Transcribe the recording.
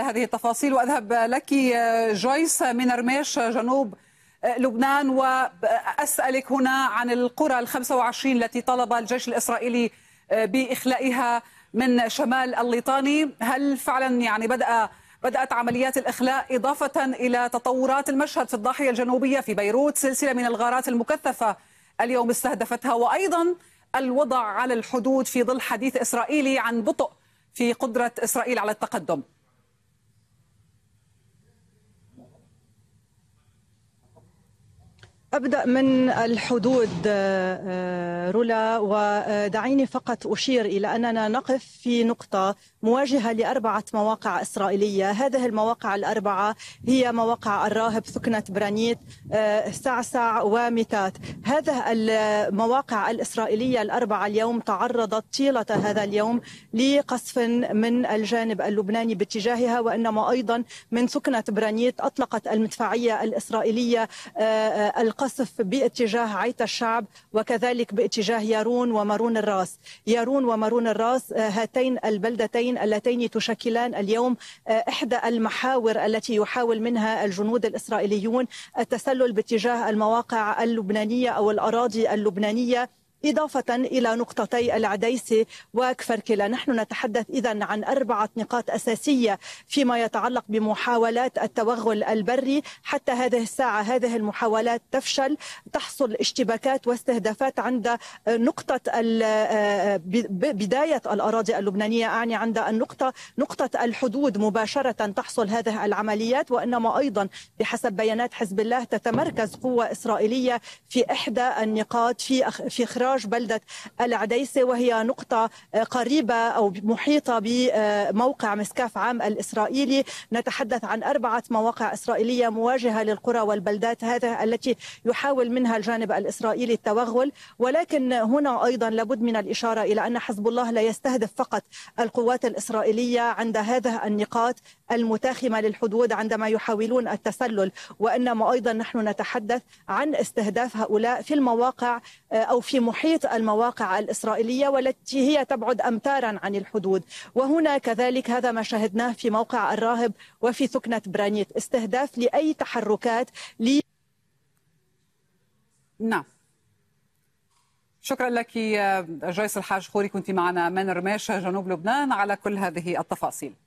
هذه التفاصيل واذهب لك جويس من رميش جنوب لبنان واسالك هنا عن القرى ال 25 التي طلب الجيش الاسرائيلي باخلائها من شمال الليطاني، هل فعلا يعني بدا بدات عمليات الاخلاء اضافه الى تطورات المشهد في الضاحيه الجنوبيه في بيروت، سلسله من الغارات المكثفه اليوم استهدفتها وايضا الوضع على الحدود في ظل حديث اسرائيلي عن بطء في قدره اسرائيل على التقدم. أبدأ من الحدود آه، آه، رولا ودعيني فقط أشير إلى أننا نقف في نقطة مواجهة لأربعة مواقع إسرائيلية هذه المواقع الأربعة هي مواقع الراهب ثكنة برانيت آه، سعسع وميتات هذه المواقع الإسرائيلية الأربعة اليوم تعرضت طيلة هذا اليوم لقصف من الجانب اللبناني باتجاهها وإنما أيضا من ثكنة برانيت أطلقت المدفعية الإسرائيلية القصف القصف باتجاه عيت الشعب وكذلك باتجاه يارون ومارون الراس يارون ومارون الراس آه، هاتين البلدتين اللتين تشكلان اليوم آه، إحدى المحاور التي يحاول منها الجنود الإسرائيليون التسلل باتجاه المواقع اللبنانية أو الأراضي اللبنانية إضافة إلى نقطتي العديس وكفركلة نحن نتحدث إذا عن أربعة نقاط أساسية فيما يتعلق بمحاولات التوغل البري حتى هذه الساعة هذه المحاولات تفشل تحصل اشتباكات واستهدافات عند نقطة آه، بداية الأراضي اللبنانية أعني عند النقطة نقطة الحدود مباشرة تحصل هذه العمليات وإنما أيضا بحسب بيانات حزب الله تتمركز قوة إسرائيلية في إحدى النقاط في في خراج إدراج بلدة العديسة وهي نقطة آه، قريبة أو محيطة بموقع مسكاف عام الإسرائيلي نتحدث عن أربعة مواقع إسرائيلية مواجهة للقرى والبلدات هذه التي يحاول منها الجانب الإسرائيلي التوغل ولكن هنا أيضا لابد من الإشارة إلى أن حزب الله لا يستهدف فقط القوات الإسرائيلية عند هذه النقاط المتاخمة للحدود عندما يحاولون التسلل وإنما أيضا نحن نتحدث عن استهداف هؤلاء في المواقع آه، أو في محيط المواقع الإسرائيلية والتي هي تبعد أمتارا عن الحدود وهنا كذلك هذا ما شاهدناه في موقع الراهب وفي ثكنة برانيت استهداف لأي تحركات لي نعم شكرا لك جيس الحاج خوري كنت معنا من رماشة جنوب لبنان على كل هذه التفاصيل